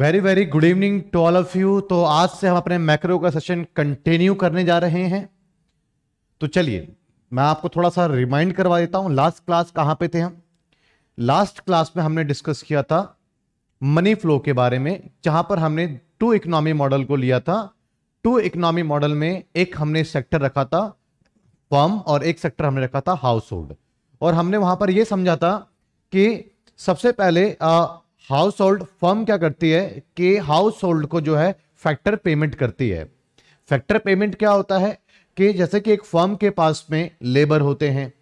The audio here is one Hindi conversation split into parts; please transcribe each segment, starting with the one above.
very very good evening to all of you तो आज से हम अपने मैक्रो का सेशन कंटिन्यू करने जा रहे हैं तो चलिए मैं आपको थोड़ा सा रिमाइंड करवा देता हूँ लास्ट क्लास कहाँ पे थे हम लास्ट क्लास में हमने डिस्कस किया था मनी फ्लो के बारे में जहां पर हमने टू इकोनॉमी मॉडल को लिया था टू इकोनॉमी मॉडल में एक हमने सेक्टर रखा था फॉर्म और एक सेक्टर हमने रखा था हाउस होल्ड और हमने वहां पर यह समझा था कि सबसे पहले आ, हाउस होल्ड फर्म क्या करती है कि हाउस होल्ड को जो है फैक्टर पेमेंट करती है फैक्टर पेमेंट क्या होता है कि जैसे कि एक फर्म के पास में लेबर होते हैं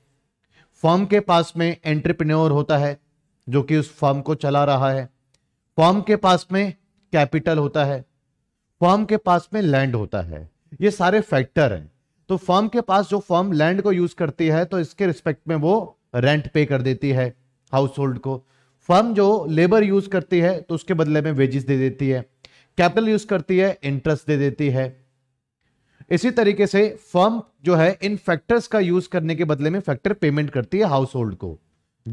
फर्म के पास में एंटरप्रेन्योर होता है जो कि उस फर्म को चला रहा है फर्म के पास में कैपिटल होता है फर्म के पास में लैंड होता है ये सारे फैक्टर हैं तो फर्म के पास जो फर्म लैंड को यूज करती है तो इसके रिस्पेक्ट में वो रेंट पे कर देती है हाउस होल्ड को फर्म जो लेबर यूज करती है तो उसके बदले में वेजिस दे देती है कैपिटल यूज करती है इंटरेस्ट दे देती है इसी तरीके से फर्म जो है इन फैक्टर्स का यूज करने के बदले में फैक्टर पेमेंट करती है हाउस होल्ड को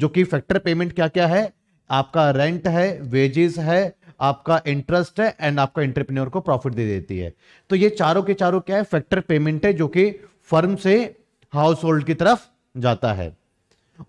जो कि फैक्टर पेमेंट क्या क्या है आपका रेंट है वेजेस है आपका इंटरेस्ट है एंड आपका एंटरप्रेन्योर को प्रॉफिट दे देती है तो ये चारों के चारों क्या है फैक्टर पेमेंट है जो कि फर्म से हाउस होल्ड की तरफ जाता है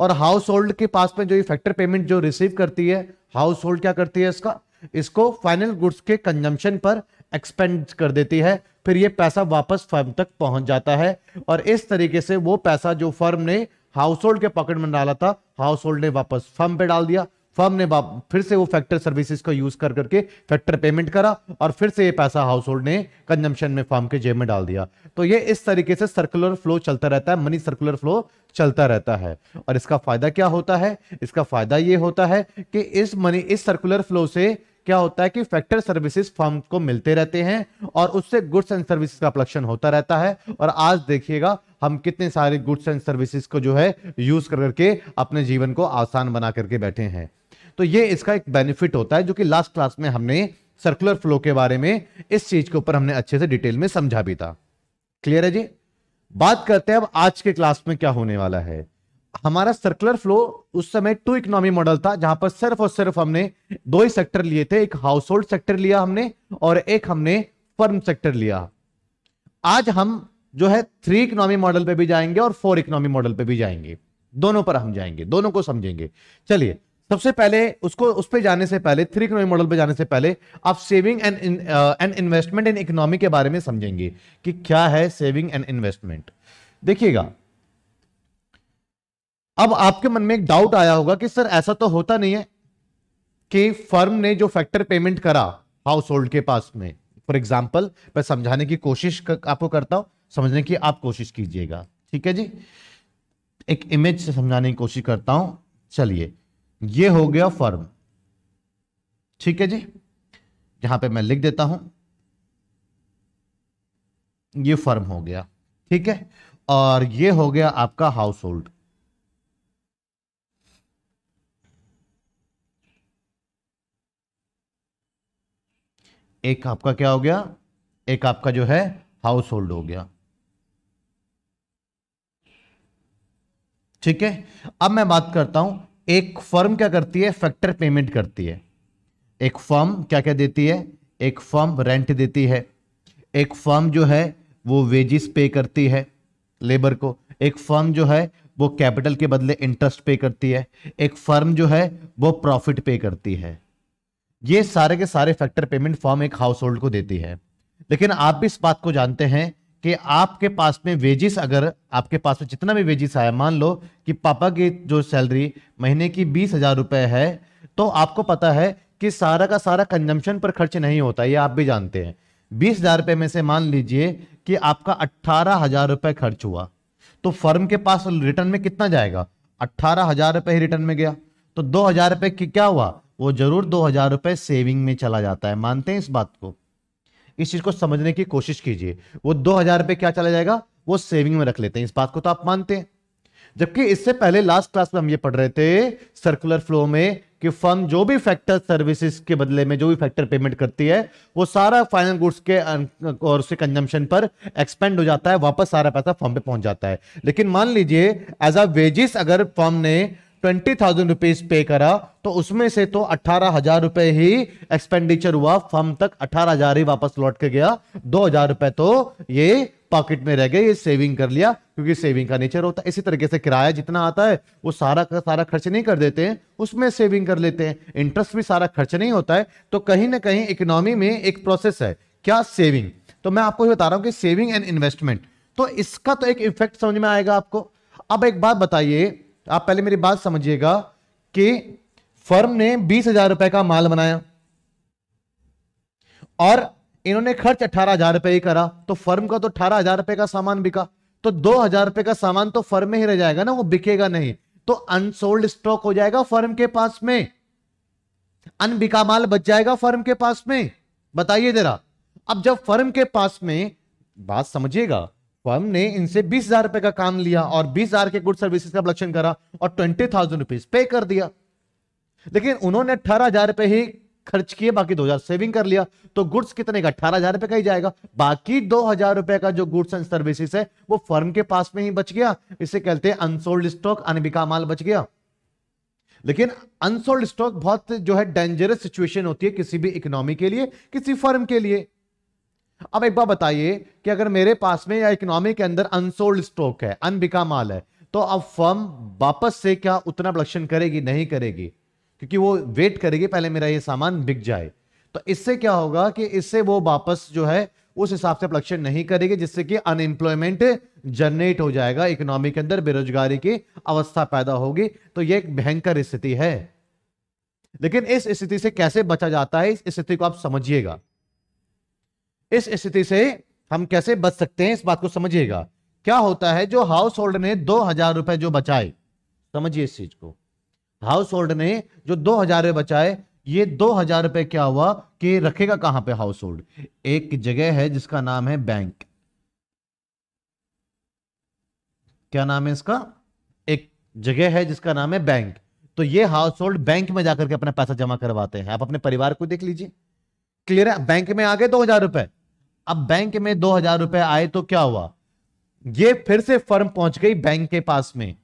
और हाउस होल्ड के पास में जो ये फैक्टर पेमेंट जो रिसीव करती है हाउस होल्ड क्या करती है इसका इसको फाइनल गुड्स के कंजम्पशन पर एक्सपेंड कर देती है फिर ये पैसा वापस फर्म तक पहुंच जाता है और इस तरीके से वो पैसा जो फर्म ने हाउस होल्ड के पॉकेट में डाला था हाउस होल्ड ने वापस फर्म पे डाल दिया फर्म ने फिर से वो फैक्टर सर्विसेज का यूज कर करके फैक्टर पेमेंट करा और फिर से ये पैसा हाउस होल्ड ने कंजम्पशन में फर्म के जेब में डाल दिया तो ये इस तरीके से सर्कुलर फ्लो चलता रहता है मनी सर्कुलर फ्लो चलता रहता है और इसका फायदा क्या होता है इसका फायदा ये होता है कि इस मनी इस सर्कुलर फ्लो से क्या होता है कि फैक्टर सर्विसेज फर्म को मिलते रहते हैं और उससे गुड्स एंड सर्विसेज का प्लक्शन होता रहता है और आज देखिएगा हम कितने सारे गुड्स एंड सर्विसेज को जो है यूज कर करके अपने जीवन को आसान बना करके बैठे हैं तो ये इसका एक बेनिफिट होता है जो कि लास्ट क्लास में हमने सर्कुलर फ्लो के बारे में इस चीज के ऊपर हमने अच्छे से डिटेल में समझा भी था क्लियर है जी बात करते हैं अब आज के क्लास में क्या होने वाला है हमारा सर्कुलर फ्लो उस समय टू इकोनॉमी मॉडल था जहां पर सिर्फ और सिर्फ हमने दो ही सेक्टर लिए थे एक हाउस होल्ड सेक्टर लिया हमने और एक हमने फर्म सेक्टर लिया आज हम जो है थ्री इकोनॉमी मॉडल पे भी जाएंगे और फोर इकोनॉमी मॉडल पे भी जाएंगे दोनों पर हम जाएंगे दोनों को समझेंगे चलिए सबसे पहले उसको उस पे जाने से पहले थ्री इकोनॉमिक मॉडल पे जाने से पहले आप saving and and investment in economy के बारे में समझेंगे कि क्या है सेविंग एंड इन्वेस्टमेंट देखिएगा अब आपके मन में एक डाउट आया होगा कि सर ऐसा तो होता नहीं है कि फर्म ने जो फैक्टर पेमेंट करा हाउस होल्ड के पास में फॉर एग्जाम्पल मैं समझाने की कोशिश कर, आपको करता हूं समझने की आप कोशिश कीजिएगा ठीक है जी एक इमेज से समझाने की कोशिश करता हूं चलिए ये हो गया फर्म ठीक है जी यहां पे मैं लिख देता हूं ये फर्म हो गया ठीक है और ये हो गया आपका हाउस होल्ड एक आपका क्या हो गया एक आपका जो है हाउस होल्ड हो गया ठीक है अब मैं बात करता हूं एक फर्म क्या करती है फैक्टर पेमेंट करती है एक फर्म क्या क्या देती है एक फर्म रेंट देती है एक फर्म जो है वो वेजिस पे करती है लेबर को एक फर्म जो है वो कैपिटल के बदले इंटरेस्ट पे करती है एक फर्म जो है वो प्रॉफिट पे करती है ये सारे के सारे फैक्टर पेमेंट फर्म एक हाउस होल्ड को देती है लेकिन आप भी इस बात को जानते हैं कि आपके पास में वेजिस अगर आपके पास में जितना भी वेजिस आया मान लो कि पापा की जो सैलरी महीने की बीस हजार रुपए है तो आपको पता है कि सारा का सारा कंजम्पशन पर खर्च नहीं होता ये आप भी जानते हैं बीस हजार रुपए में से मान लीजिए कि आपका अट्ठारह हजार रुपए खर्च हुआ तो फर्म के पास रिटर्न में कितना जाएगा अट्ठारह हजार रुपए ही रिटर्न में गया तो दो हजार रुपए क्या हुआ वो जरूर दो हजार रुपए सेविंग में चला जाता है मानते हैं इस बात को इस चीज को समझने की कोशिश कीजिए वो दो हजार रुपए क्या चला जाएगा वो सेविंग में रख लेते हैं इस बात को तो आप मानते हैं जबकि इससे पहले लास्ट क्लास में हम ये पढ़ रहे थे सर्कुलर फ्लो में कि फर्म जो भी फैक्टर सर्विसेज के बदले में जो भी फैक्टर पेमेंट करती है वो सारा फाइनल गुड्स के अं, और उसके कंजम्पशन पर एक्सपेंड हो जाता है वापस सारा पैसा फर्म पे पहुंच जाता है लेकिन मान लीजिए एज अ वेजिस अगर फर्म ने ट्वेंटी थाउजेंड रुपीज पे करा तो उसमें से तो अठारह हजार रुपए ही एक्सपेंडिचर हुआ फर्म तक अठारह हजार ही वापस लौट के गया दो हजार रुपए तो ये पॉकेट में रह गए ये सेविंग कर लिया क्योंकि सेविंग का नेचर होता है इसी तरीके से किराया जितना आता है वो सारा का सारा खर्च नहीं कर देते हैं उसमें सेविंग कर लेते हैं इंटरेस्ट भी सारा खर्च नहीं होता है तो कहीं ना कहीं इकोनॉमी में एक प्रोसेस है क्या सेविंग तो मैं आपको बता रहा हूँ कि सेविंग एंड इन्वेस्टमेंट तो इसका तो एक इफेक्ट समझ में आएगा आपको अब एक बात बताइए आप पहले मेरी बात समझिएगा कि फर्म ने बीस हजार रुपए का माल बनाया और इन्होंने खर्च अठारह हजार रुपए ही करा तो फर्म का तो अठारह हजार रुपए का सामान बिका तो दो हजार रुपए का सामान तो फर्म में ही रह जाएगा ना वो बिकेगा नहीं तो अनसोल्ड स्टॉक हो जाएगा फर्म के पास में अनबिका माल बच जाएगा फर्म के पास में बताइए जरा अब जब फर्म के पास में बात समझिएगा फर्म तो ने इनसे बीस हजार रुपए का काम लिया और बीस हजार के गुड सर्विसेज का प्रोडक्शन करा और ट्वेंटी थाउजेंड रुपीज पे कर दिया लेकिन उन्होंने अठारह हजार रुपए ही खर्च किए बाकी दो हजार सेविंग कर लिया तो गुड्स कितने का अठारह हजार रुपए का ही जाएगा बाकी दो हजार रुपए का जो गुड्स एंड सर्विसेज है वो फर्म के पास में ही बच गया इसे कहते हैं अनसोल्ड स्टॉक अनबिका माल बच गया लेकिन अनसोल्ड स्टॉक बहुत जो है डेंजरस सिचुएशन होती है किसी भी इकोनॉमी के लिए किसी फर्म के लिए अब एक बार बताइए कि अगर मेरे पास में या इकोनॉमी के अंदर अनसोल्ड स्टॉक है अनबिका माल है तो अब फर्म वापस से क्या उतना प्रोडक्शन करेगी नहीं करेगी क्योंकि वो वेट करेगी पहले मेरा ये सामान बिक जाए तो इससे क्या होगा कि इससे वो वापस जो है उस हिसाब से प्रोडक्शन नहीं करेगी जिससे कि अनएम्प्लॉयमेंट जनरेट हो जाएगा इकोनॉमी के अंदर बेरोजगारी की अवस्था पैदा होगी तो यह एक भयंकर स्थिति है लेकिन इस स्थिति से कैसे बचा जाता है इस स्थिति को आप समझिएगा इस स्थिति से हम कैसे बच सकते हैं इस बात को समझिएगा क्या होता है जो हाउस होल्ड ने दो हजार रुपए जो बचाए समझिए इस चीज को हाउस होल्ड ने जो दो हजार रुपए बचाए ये दो हजार रुपए क्या हुआ कि रखेगा कहां पे हाउस होल्ड एक जगह है जिसका नाम है बैंक क्या नाम है इसका एक जगह है जिसका नाम है बैंक तो ये हाउस होल्ड बैंक में जाकर के अपना पैसा जमा करवाते हैं आप अपने परिवार को देख लीजिए क्लियर है बैंक में आ गए दो हजार रुपए अब बैंक में दो हजार रुपए आए तो क्या हुआ ये फिर से फर्म पहुंच गई बैंक के पास में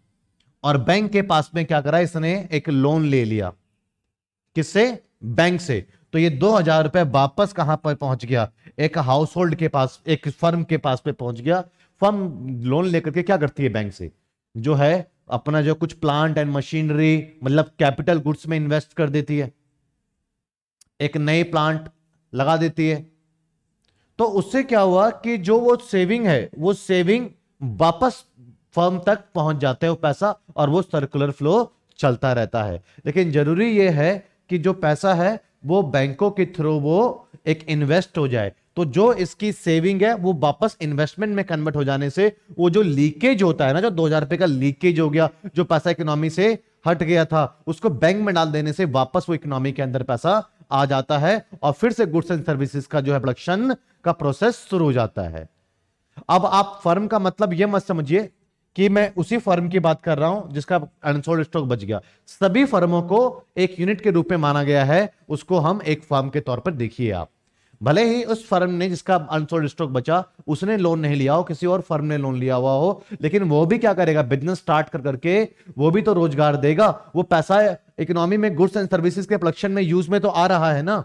और बैंक के पास में क्या करा इसने एक लोन ले लिया किससे बैंक से तो ये दो हजार रुपए वापस कहां पर पहुंच गया एक हाउस होल्ड के पास एक फर्म के पास पे पहुंच गया फर्म लोन लेकर के क्या करती है बैंक से जो है अपना जो कुछ प्लांट एंड मशीनरी मतलब कैपिटल गुड्स में इन्वेस्ट कर देती है एक नए प्लांट लगा देती है तो उससे क्या हुआ कि जो वो सेविंग है वो सेविंग वापस फर्म तक पहुंच जाते हैं वो पैसा और वो सर्कुलर फ्लो चलता रहता है लेकिन जरूरी ये है कि जो पैसा है वो बैंकों के थ्रू वो एक इन्वेस्ट हो जाए तो जो इसकी सेविंग है वो वापस इन्वेस्टमेंट में कन्वर्ट हो जाने से वो जो लीकेज होता है ना जो दो हजार रुपए का लीकेज हो गया जो पैसा इकोनॉमी से हट गया था उसको बैंक में डाल देने से वापस वो इकोनॉमी के अंदर पैसा आ जाता है और फिर से गुड्स एंड सर्विसेज का जो है प्रोडक्शन का प्रोसेस शुरू हो जाता है अब आप फर्म का मतलब यह मत समझिए कि मैं उसी फर्म की बात कर रहा हूं जिसका अनसोल्ड स्टॉक बच गया सभी फर्मों को एक यूनिट के रूप में माना गया है उसको हम एक फर्म के तौर पर देखिए आप भले ही उस फर्म ने जिसका अनसोल्ड स्टॉक बचा उसने लोन नहीं लिया हो किसी और फर्म ने लोन लिया हुआ हो लेकिन वो भी क्या करेगा बिजनेस स्टार्ट कर करके वो भी तो रोजगार देगा वो पैसा इकोनॉमी में गुड्स एंड सर्विसेज के प्रोडक्शन में यूज में तो आ रहा है ना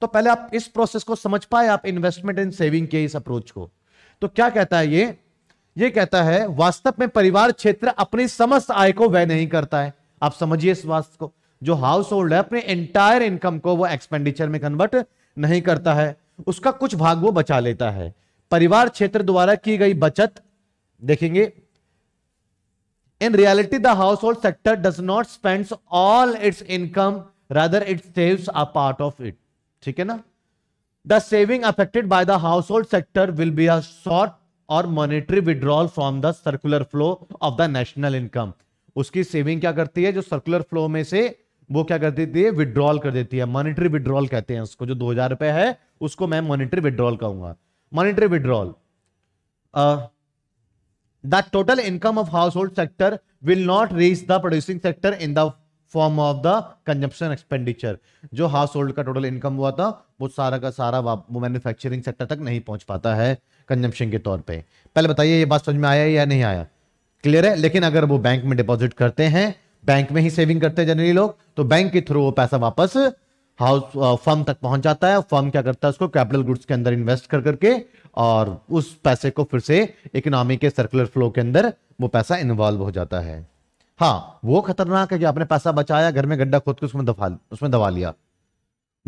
तो पहले आप इस प्रोसेस को समझ पाए आप इन्वेस्टमेंट एंड सेविंग के इस अप्रोच को तो क्या कहता है ये ये कहता है वास्तव में परिवार क्षेत्र अपनी समस्त आय को व्यय नहीं करता है आप समझिए इस वास्तव को जो हाउस होल्ड है अपने एंटायर इनकम को वो एक्सपेंडिचर में कन्वर्ट नहीं करता है उसका कुछ भाग वो बचा लेता है परिवार क्षेत्र द्वारा की गई बचत देखेंगे in reality the house hold sector does not spend all its income rather it saves a part of it ठीक है ना the saving affected by the house hold sector will be a short or monetary withdrawal from the circular flow of the national income उसकी सेविंग क्या करती है जो सर्कुलर फ्लो में से वो क्या कर देती है विड्रॉल कर देती है मॉनिटरी विड्रॉल कहते हैं उसको जो दो हजार रुपए है उसको मैं मॉनिटरी विड्रॉल कहूंगा monetary withdrawal the total income of house hold sector will not reach the producing sector in the form of the consumption expenditure जो हाउस होल्ड का टोटल इनकम हुआ था वो सारा का सारा वो मैन्युफैक्चरिंग सेक्टर तक नहीं पहुंच पाता है कंजम्पशन के तौर पे पहले बताइए ये बात समझ में आया या नहीं आया क्लियर है लेकिन अगर वो बैंक में डिपॉजिट करते हैं बैंक में ही सेविंग करते हैं जनरली लोग तो बैंक के थ्रू वो पैसा वापस हाउस फर्म uh, तक पहुंच जाता है फर्म क्या करता है उसको कैपिटल गुड्स के अंदर इन्वेस्ट कर करके और उस पैसे को फिर से इकोनॉमी के सर्कुलर फ्लो के अंदर वो पैसा इन्वॉल्व हो जाता है हाँ वो खतरनाक है कि आपने पैसा बचाया घर में गड्ढा खोद के उसमें दफा उसमें दबा लिया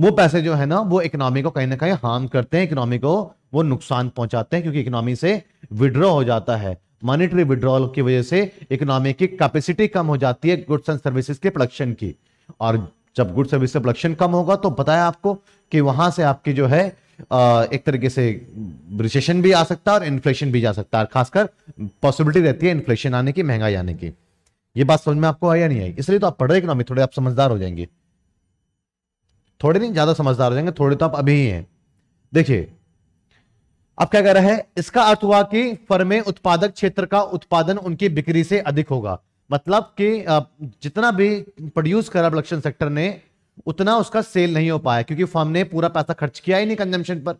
वो पैसे जो है ना वो इकोनॉमी को कहीं ना कहीं हार्म करते हैं इकोनॉमी को वो नुकसान पहुंचाते हैं क्योंकि इकोनॉमी से विड्रॉ हो जाता है मॉनिटरी विड्रॉल की वजह से इकोनॉमी की कैपेसिटी कम हो जाती है गुड्स एंड सर्विसेज के प्रोडक्शन की और जब गुड्स सर्विस प्रोडक्शन कम होगा तो बताया आपको कि वहां से आपकी जो है एक तरीके से रिसेशन भी आ सकता है और इन्फ्लेशन भी जा सकता है खासकर पॉसिबिलिटी रहती है इन्फ्लेशन आने की महंगाई आने की ये बात समझ में आपको आई या नहीं आई इसलिए तो आप पढ़ रहे इकोनॉमी थोड़े आप समझदार हो जाएंगे थोड़े नहीं ज्यादा समझदार हो जाएंगे थोड़े तो आप अभी ही हैं देखिए अब क्या कह रहा है इसका अर्थ हुआ कि फर्में उत्पादक क्षेत्र का उत्पादन उनकी बिक्री से अधिक होगा मतलब कि जितना भी प्रोड्यूस करा प्रोडक्शन सेक्टर ने उतना उसका सेल नहीं हो पाया क्योंकि फर्म ने पूरा पैसा खर्च किया ही नहीं कंजम्पशन पर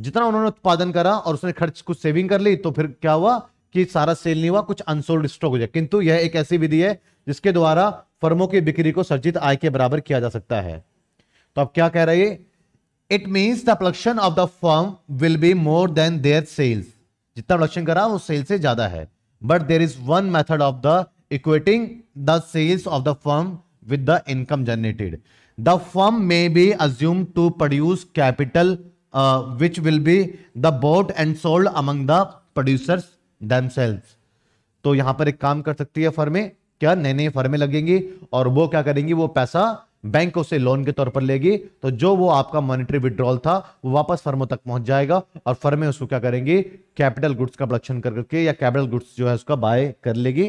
जितना उन्होंने उत्पादन करा और उसने खर्च कुछ सेविंग कर ली तो फिर क्या हुआ कि सारा सेल नहीं हुआ कुछ अनसोल्ड स्टॉक हो जाए किंतु यह एक ऐसी विधि है जिसके द्वारा फर्मों की बिक्री को सर्जित आय के बराबर किया जा सकता है तो अब क्या कह रही है it means the production of the firm will be more than their sales जितना प्रोडक्शन करा वो सेल्स से ज्यादा है but there is one method of the equating the sales of the firm with the income generated the firm may be assume to produce capital which will be the bought and sold among the producers them तो यहां पर एक काम कर सकती है फर्में क्या नए नए फर्में लगेंगी और वो क्या करेंगी वो पैसा बैंकों से लोन के तौर पर लेगी तो जो वो आपका मॉनिटरी विड्रॉल था वो वापस फर्मों तक पहुंच जाएगा और फर्में उसको क्या करेंगी कैपिटल गुड्स का प्रोडक्शन कर करके या कैपिटल गुड्स जो है उसका बाय कर लेगी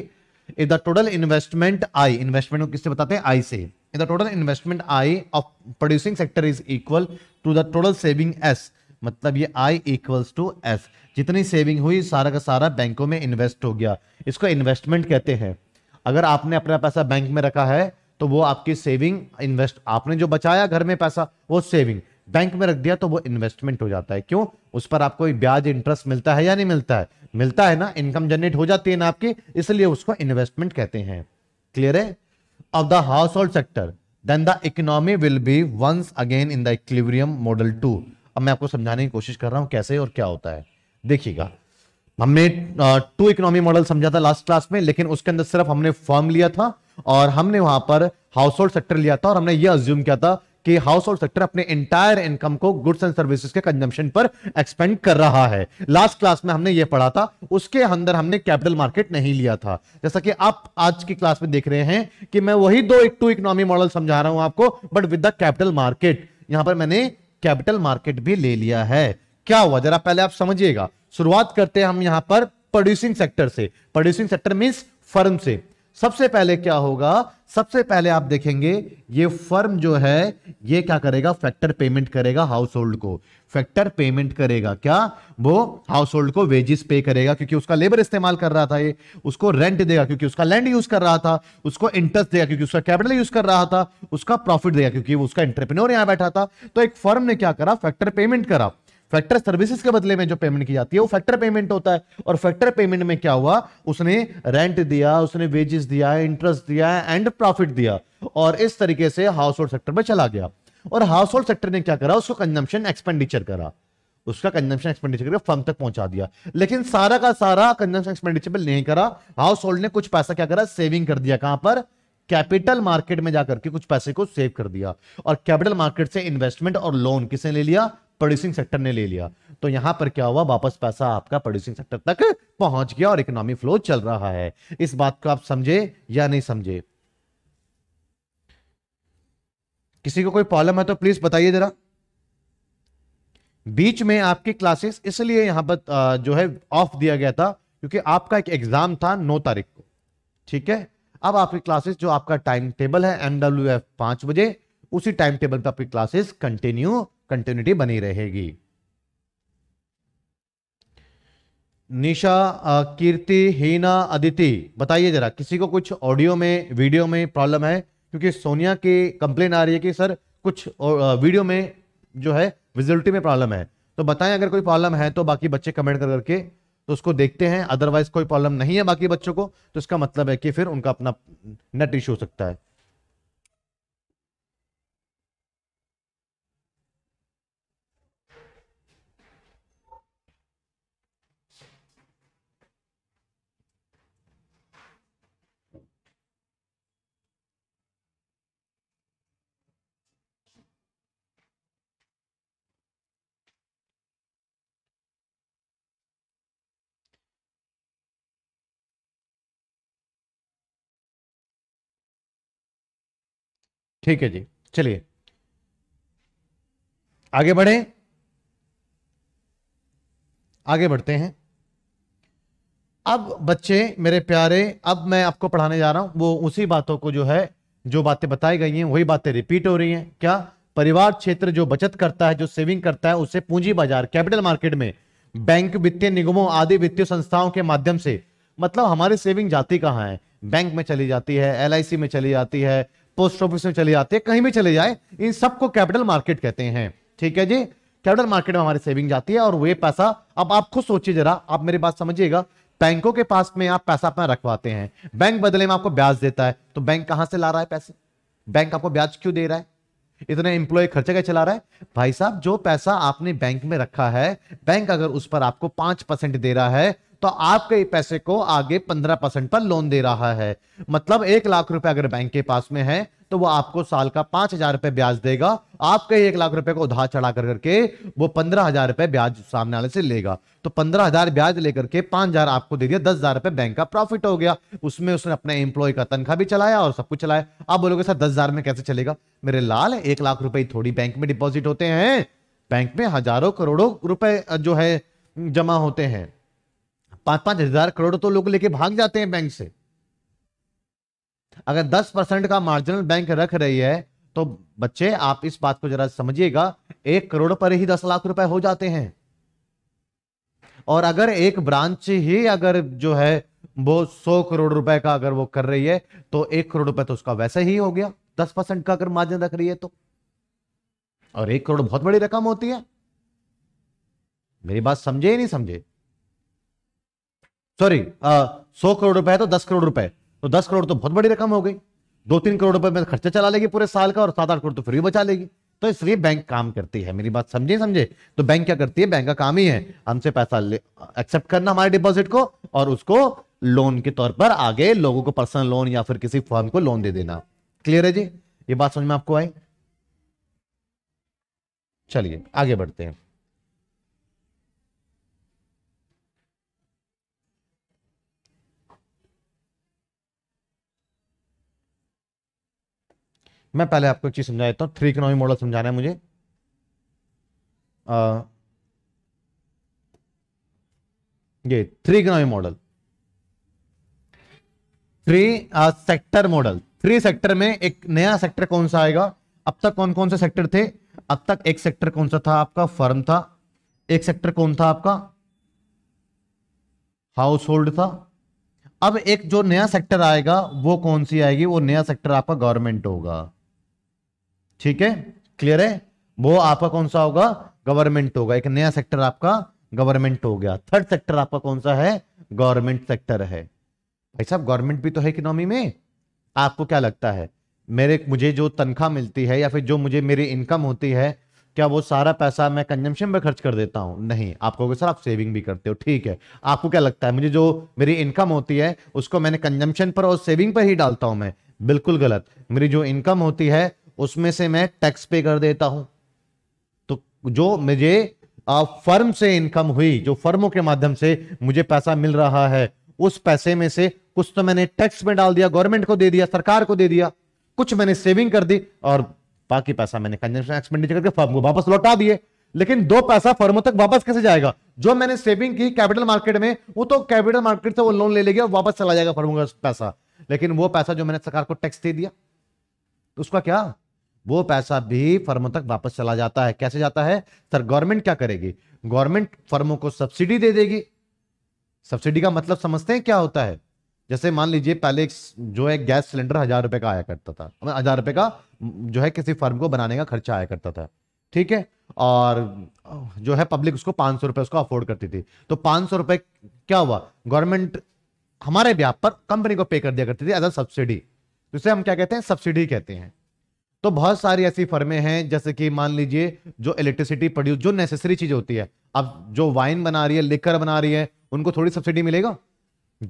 if the total investment I investment को किससे बताते हैं आई से if the total investment i of producing sector is equal to the total saving मतलब ये i equals to s जितनी सेविंग हुई सारा का सारा बैंकों में इन्वेस्ट हो गया इसको इन्वेस्टमेंट कहते हैं अगर आपने अपना पैसा बैंक में रखा है तो वो आपकी सेविंग इन्वेस्ट आपने जो बचाया घर में पैसा वो सेविंग बैंक में रख दिया तो वो इन्वेस्टमेंट हो जाता है क्यों उस पर आपको ब्याज इंटरेस्ट मिलता है या नहीं मिलता है मिलता है ना इनकम जनरेट हो जाती है ना आपकी इसलिए उसको इन्वेस्टमेंट कहते हैं क्लियर है of the house hold sector then the economy will be once again in the equilibrium model two अब मैं आपको समझाने की कोशिश कर रहा हूं कैसे और क्या होता है देखिएगा हमने टू इकोनॉमी मॉडल समझा था लास्ट क्लास में लेकिन उसके अंदर सिर्फ हमने फॉर्म लिया था और हमने वहां पर हाउस होल्ड सेक्टर लिया था और हमने ये अज्यूम किया था कि हाउस होल्ड सेक्टर अपने एंटायर इनकम को गुड्स एंड सर्विसेज के कंजम्पशन पर एक्सपेंड कर रहा है लास्ट क्लास में हमने ये पढ़ा था उसके अंदर हमने कैपिटल मार्केट नहीं लिया था जैसा कि आप आज की क्लास में देख रहे हैं कि मैं वही दो एक टू इकोनॉमी मॉडल समझा रहा हूं आपको but with the capital market यहां पर मैंने कैपिटल मार्केट भी ले लिया है क्या हुआ जरा पहले आप समझिएगा शुरुआत करते हैं हम यहां पर प्रोड्यूसिंग सेक्टर से प्रोड्यूसिंग सेक्टर मीन फर्म से सबसे पहले क्या होगा सबसे पहले आप देखेंगे ये फर्म जो है ये क्या करेगा फैक्टर पेमेंट करेगा हाउस होल्ड को फैक्टर पेमेंट करेगा क्या वो हाउस होल्ड को वेजेस पे करेगा क्योंकि उसका लेबर इस्तेमाल कर रहा था ये उसको रेंट देगा क्योंकि उसका लैंड यूज कर रहा था उसको इंटरेस्ट देगा क्योंकि उसका कैपिटल यूज कर रहा था उसका प्रॉफिट देगा क्योंकि उसका इंटरप्रिन यहां बैठा था तो एक फर्म ने क्या करा फैक्टर पेमेंट करा फैक्टर सर्विसेज के बदले में जो पेमेंट की जाती है वो फैक्टर पेमेंट होता है और फैक्टर पेमेंट में क्या हुआ उसने रेंट दिया उसने वेजेस दिया इंटरेस्ट दिया एंड प्रॉफिट दिया और इस तरीके से हाउस होल्ड सेक्टर में चला गया और हाउस होल्ड सेक्टर ने क्या करा उसको कंजम्पशन एक्सपेंडिचर करा उसका कंजम्पशन एक्सपेंडिचर करके फर्म तक पहुंचा दिया लेकिन सारा का सारा कंजम्पशन एक्सपेंडिचर पर नहीं करा हाउस होल्ड ने कुछ पैसा क्या करा सेविंग कर दिया कहां पर कैपिटल मार्केट में जाकर के कुछ पैसे को सेव कर दिया और कैपिटल मार्केट से इन्वेस्टमेंट और लोन किसने ले लिया प्रोड्यूसिंग सेक्टर ने ले लिया तो यहां पर क्या हुआ वापस पैसा आपका प्रोड्यूसिंग सेक्टर तक पहुंच गया और इकोनॉमी फ्लो चल रहा है इस बात को आप समझे या नहीं समझे किसी को कोई प्रॉब्लम है तो प्लीज बताइए जरा बीच में आपकी क्लासेस इसलिए यहां पर जो है ऑफ दिया गया था क्योंकि आपका एक एग्जाम था नौ तारीख को ठीक है अब आपकी क्लासेस जो आपका टाइम टेबल है एमडब्ल्यू एफ पांच बजे उसी टाइम टेबल पर आपकी क्लासेस कंटिन्यू कंटिन्यूटी बनी रहेगी निशा कीर्ति हीना अदिति बताइए जरा किसी को कुछ ऑडियो में वीडियो में प्रॉब्लम है क्योंकि सोनिया की कंप्लेन आ रही है कि सर कुछ वीडियो में जो है विजिबिलिटी में प्रॉब्लम है तो बताएं अगर कोई प्रॉब्लम है तो बाकी बच्चे कमेंट कर करके तो उसको देखते हैं अदरवाइज कोई प्रॉब्लम नहीं है बाकी बच्चों को तो इसका मतलब है कि फिर उनका अपना नेट इश्यू हो सकता है ठीक है जी चलिए आगे बढ़े आगे बढ़ते हैं अब बच्चे मेरे प्यारे अब मैं आपको पढ़ाने जा रहा हूं वो उसी बातों को जो है जो बातें बताई गई हैं वही बातें रिपीट हो रही हैं क्या परिवार क्षेत्र जो बचत करता है जो सेविंग करता है उसे पूंजी बाजार कैपिटल मार्केट में बैंक वित्तीय निगमों आदि वित्तीय संस्थाओं के माध्यम से मतलब हमारी सेविंग जाती कहाँ है बैंक में चली जाती है एल में चली जाती है पोस्ट ऑफिस में चले जाते हैं कहीं भी चले जाए इन सबको कैपिटल मार्केट कहते हैं ठीक है जी कैपिटल मार्केट में हमारी सेविंग जाती है और वे पैसा अब आप खुद सोचिए जरा आप मेरी बात समझिएगा बैंकों के पास में आप पैसा अपना रखवाते हैं बैंक बदले में आपको ब्याज देता है तो बैंक कहां से ला रहा है पैसे बैंक आपको ब्याज क्यों दे रहा है इतने इंप्लॉय खर्चे का चला रहा है भाई साहब जो पैसा आपने बैंक में रखा है बैंक अगर उस पर आपको पांच परसेंट दे रहा है तो आपके पैसे को आगे पंद्रह परसेंट पर लोन दे रहा है मतलब एक लाख रुपए अगर बैंक के पास में है तो वो आपको साल का पांच हजार रुपए ब्याज देगा आपके एक लाख रुपए को उधार चढ़ा कर करके वो पंद्रह हजार रुपए ब्याज सामने वाले से लेगा तो पंद्रह हजार ब्याज लेकर के पांच हजार आपको दे दिया दस हजार रुपए बैंक का प्रॉफिट हो गया उसमें उसने अपने एम्प्लॉय का तनखा भी चलाया और सब कुछ चलाया आप बोलोगे सर दस हजार में कैसे चलेगा मेरे लाल एक लाख रुपए थोड़ी बैंक में डिपोजिट होते हैं बैंक में हजारों करोड़ों रुपए जो है जमा होते हैं पांच पांच हजार करोड़ तो लोग लेके भाग जाते हैं बैंक से अगर दस परसेंट का मार्जिनल बैंक रख रही है तो बच्चे आप इस बात को जरा समझिएगा एक करोड़ पर ही दस लाख रुपए हो जाते हैं और अगर एक ब्रांच ही अगर जो है वो सौ करोड़ रुपए का अगर वो कर रही है तो एक करोड़ रुपए तो उसका वैसे ही हो गया दस परसेंट का अगर मार्जिन रख रही है तो और एक करोड़ बहुत बड़ी रकम होती है मेरी बात समझे ही नहीं समझे सॉरी सौ करोड़ रुपए है तो दस करोड़ रुपए तो दस करोड़ तो बहुत बड़ी रकम हो गई दो तीन करोड़ रुपए में खर्चा चला लेगी पूरे साल का और सात आठ करोड़ तो फिर भी बचा लेगी तो इसलिए बैंक काम करती है मेरी बात समझे समझे तो बैंक क्या करती है बैंक का काम ही है हमसे पैसा एक्सेप्ट करना हमारे डिपॉजिट को और उसको लोन के तौर पर आगे लोगों को पर्सनल लोन या फिर किसी फर्म को लोन दे देना क्लियर है जी ये बात समझ में आपको आई चलिए आगे बढ़ते हैं मैं पहले आपको एक चीज़ समझा देता हूँ थ्री इकोनॉमी मॉडल समझाना है मुझे आ, ये three economy model three sector model three sector में एक नया सेक्टर कौन सा आएगा अब तक कौन कौन से सेक्टर थे अब तक एक सेक्टर कौन सा था आपका फर्म था एक सेक्टर कौन था आपका हाउस होल्ड था अब एक जो नया सेक्टर आएगा वो कौन सी आएगी वो नया सेक्टर आपका गवर्नमेंट होगा ठीक है क्लियर है वो आपका कौन सा होगा गवर्नमेंट होगा एक नया सेक्टर आपका गवर्नमेंट हो गया थर्ड सेक्टर आपका कौन सा है गवर्नमेंट सेक्टर है भाई साहब गवर्नमेंट भी तो है इकोनॉमी में आपको क्या लगता है मेरे मुझे जो तनख्वाह मिलती है या फिर जो मुझे मेरी इनकम होती है क्या वो सारा पैसा मैं कंजम्पशन पर खर्च कर देता हूँ नहीं आप कहोगे सर आप सेविंग भी करते हो ठीक है आपको क्या लगता है मुझे जो मेरी इनकम होती है उसको मैंने कंजम्पशन पर और सेविंग पर ही डालता हूँ मैं बिल्कुल गलत मेरी जो इनकम होती है उसमें से मैं टैक्स पे कर देता हूं तो जो मुझे फर्म से इनकम हुई जो फर्मों के माध्यम से मुझे पैसा मिल रहा है उस पैसे में से कुछ तो मैंने टैक्स में डाल दिया गवर्नमेंट को दे दिया सरकार को दे दिया कुछ मैंने सेविंग कर दी और बाकी पैसा मैंने कंजम्पशन एक्सपेंडिचर करके फर्म को वापस लौटा दिए लेकिन दो पैसा फर्मों तक वापस कैसे जाएगा जो मैंने सेविंग की कैपिटल मार्केट में वो तो कैपिटल मार्केट से वो लोन ले और वापस चला जाएगा फर्मों का पैसा लेकिन वो पैसा जो मैंने सरकार को टैक्स दे दिया तो उसका क्या वो पैसा भी फर्मों तक वापस चला जाता है कैसे जाता है सर गवर्नमेंट क्या करेगी गवर्नमेंट फर्मों को सब्सिडी दे देगी सब्सिडी का मतलब समझते हैं क्या होता है जैसे मान लीजिए पहले जो है गैस सिलेंडर हजार रुपए का आया करता था मतलब हजार रुपए का जो है किसी फर्म को बनाने का खर्चा आया करता था ठीक है और जो है पब्लिक उसको पांच सौ रुपए उसको अफोर्ड करती थी तो पांच सौ रुपए क्या हुआ गवर्नमेंट हमारे ब्याप पर कंपनी को पे कर दिया करती थी एज अ सब्सिडी तो इसे हम क्या कहते हैं सब्सिडी कहते हैं तो बहुत सारी ऐसी फर्में हैं जैसे कि मान लीजिए जो इलेक्ट्रिसिटी प्रोड्यूस जो नेसेसरी चीज होती है अब जो वाइन बना रही है लिकर बना रही है उनको थोड़ी सब्सिडी मिलेगा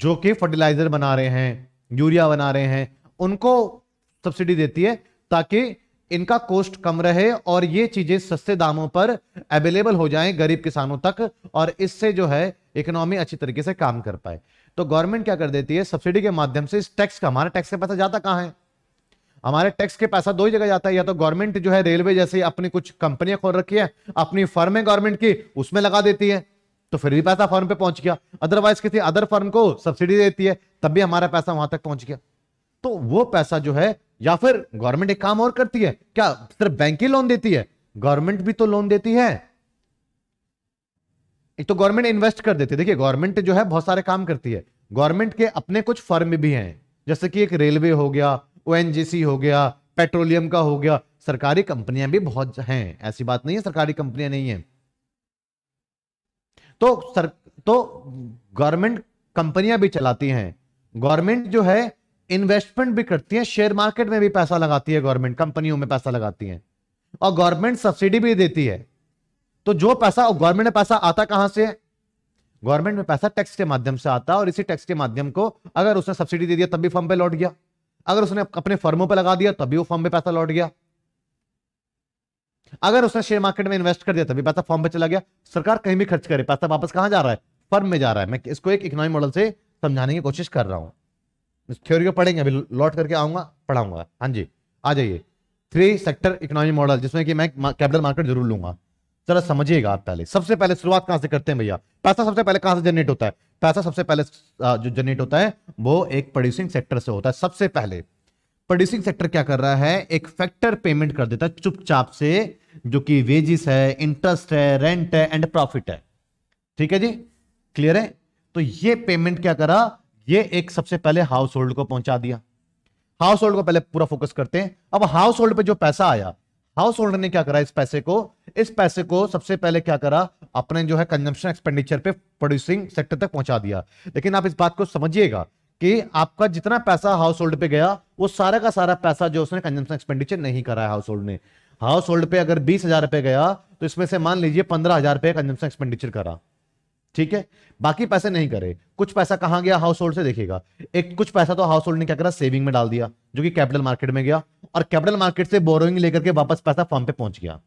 जो कि फर्टिलाइजर बना रहे हैं यूरिया बना रहे हैं उनको सब्सिडी देती है ताकि इनका कोस्ट कम रहे और ये चीजें सस्ते दामों पर अवेलेबल हो जाएं गरीब किसानों तक और इससे जो है इकोनॉमी अच्छी तरीके से काम कर पाए तो गवर्नमेंट क्या कर देती है सब्सिडी के माध्यम से इस टैक्स का हमारा टैक्स से पैसा जाता कहाँ है हमारे टैक्स के पैसा दो ही जगह जाता है या तो गवर्नमेंट जो है रेलवे जैसे अपनी कुछ कंपनियां खोल रखी है अपनी फर्म है गवर्नमेंट की उसमें लगा देती है तो फिर भी पैसा फर्म पे पहुंच गया अदरवाइज किसी अदर फर्म को सब्सिडी देती है तब भी हमारा पैसा वहां तक पहुंच गया तो वो पैसा जो है या फिर गवर्नमेंट एक काम और करती है क्या सिर्फ बैंक ही लोन देती है गवर्नमेंट भी तो लोन देती है एक तो गवर्नमेंट इन्वेस्ट कर देती है देखिए गवर्नमेंट जो है बहुत सारे काम करती है गवर्नमेंट के अपने कुछ फर्म भी हैं जैसे कि एक रेलवे हो गया ओ हो गया पेट्रोलियम का हो गया सरकारी कंपनियां भी बहुत हैं ऐसी बात नहीं है सरकारी कंपनियां नहीं है तो सर तो गवर्नमेंट कंपनियां भी चलाती हैं गवर्नमेंट जो है इन्वेस्टमेंट भी करती है शेयर मार्केट में भी पैसा लगाती है गवर्नमेंट कंपनियों में पैसा लगाती है और गवर्नमेंट सब्सिडी भी देती है तो जो पैसा गवर्नमेंट में पैसा आता कहां से गवर्नमेंट में पैसा टैक्स के माध्यम से आता और इसी टैक्स के माध्यम को अगर उसने सब्सिडी दे दिया तब भी फर्म पे लौट गया अगर उसने अपने फर्मों पर लगा दिया तभी वो फॉर्म में पैसा लौट गया अगर उसने शेयर मार्केट में इन्वेस्ट कर दिया तभी पैसा फॉर्म पे चला गया सरकार कहीं भी खर्च करे पैसा वापस कहां जा रहा है फर्म में जा रहा है मैं इसको एक इकोनॉमी मॉडल से समझाने की कोशिश कर रहा हूं थ्योरी को पढ़ेंगे अभी लौट करके आऊंगा पढ़ाऊंगा हाँ जी आ जाइए थ्री सेक्टर इकोनॉमी मॉडल जिसमें कि मैं कैपिटल मार्केट जरूर लूंगा जरा समझिएगा आप पहले सबसे पहले शुरुआत कहां से करते हैं भैया पैसा सबसे पहले कहां से जनरेट होता है पैसा सबसे पहले जो जनरेट होता है वो एक प्रोड्यूसिंग सेक्टर से होता है सबसे पहले प्रोड्यूसिंग सेक्टर क्या कर रहा है एक फैक्टर पेमेंट कर देता है चुपचाप से जो कि वेजिस है इंटरेस्ट है रेंट है एंड प्रॉफिट है ठीक है जी क्लियर है तो ये पेमेंट क्या करा ये एक सबसे पहले हाउस होल्ड को पहुंचा दिया हाउस होल्ड को पहले पूरा फोकस करते हैं अब हाउस होल्ड पर जो पैसा आया हाउस होल्डर ने क्या करा इस पैसे को इस पैसे को सबसे पहले क्या करा अपने जो है कंजम्पशन एक्सपेंडिचर पे प्रोड्यूसिंग सेक्टर तक पहुंचा दिया लेकिन आप इस बात को समझिएगा कि आपका जितना पैसा हाउस होल्ड पे गया वो सारा का सारा पैसा जो उसने कंजम्पशन एक्सपेंडिचर नहीं करा हाउस होल्ड ने हाउस होल्ड पे अगर बीस हजार रुपए गया तो इसमें से मान लीजिए पंद्रह हजार रुपए कंजम्पशन एक्सपेंडिचर करा ठीक है बाकी पैसे नहीं करे कुछ पैसा कहां गया हाउस होल्ड से देखिएगा एक कुछ पैसा तो हाउस होल्ड ने क्या करा सेविंग में डाल दिया जो कि कैपिटल मार्केट में गया और कैपिटल मार्केट से बोरोइंग लेकर के वापस पैसा फॉर्म पे पहुंच गया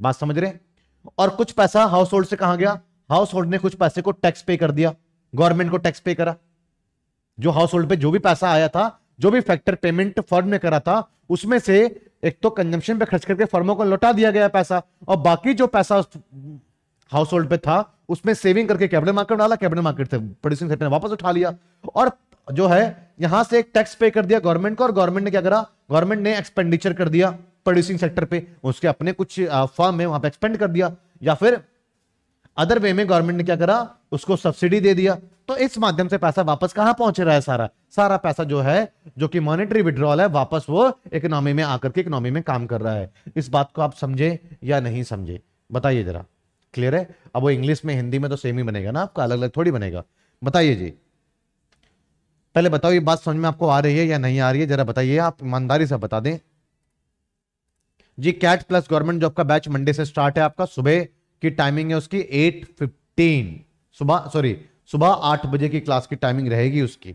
बात समझ रहे और कुछ पैसा हाउस होल्ड से कहा गया हाउस होल्ड ने कुछ पैसे को टैक्स पे कर दिया गवर्नमेंट को टैक्स पे करा जो हाउस होल्ड पे जो भी पैसा आया था जो भी फैक्टर पेमेंट फर्म ने करा था उसमें से एक तो कंजम्पशन पे खर्च करके फर्मों को लौटा दिया गया पैसा और बाकी जो पैसा हाउस होल्ड पे था उसमें सेविंग करके कैपिटल मार्केट डाला कैपिटल मार्केट से प्रोड्यूसिंग सेक्टर ने वापस उठा लिया और जो है यहां से एक टैक्स पे कर दिया गवर्नमेंट को और गवर्नमेंट ने क्या करा गवर्नमेंट ने एक्सपेंडिचर कर दिया प्रोड्यूसिंग सेक्टर पे उसके अपने कुछ फॉर्म है वहां पर एक्सपेंड कर दिया या फिर अदर वे में गवर्नमेंट ने क्या करा उसको सब्सिडी दे दिया तो इस माध्यम से पैसा वापस कहां पहुंच रहा है सारा सारा पैसा जो है जो कि मॉनेटरी विड्रॉल है वापस वो इकोनॉमी में आकर के इकोनॉमी में काम कर रहा है इस बात को आप समझे या नहीं समझे बताइए जरा क्लियर है अब वो इंग्लिश में हिंदी में तो सेम ही बनेगा ना आपका अलग अलग थोड़ी बनेगा बताइए जी पहले बताओ ये बात समझ में आपको आ रही है या नहीं आ रही है जरा बताइए आप ईमानदारी से बता दें जी कैट प्लस गवर्नमेंट जॉब का बैच मंडे से स्टार्ट है आपका सुबह की टाइमिंग है उसकी एट फिफ्टीन सुबह सॉरी सुबह आठ बजे की क्लास की टाइमिंग रहेगी उसकी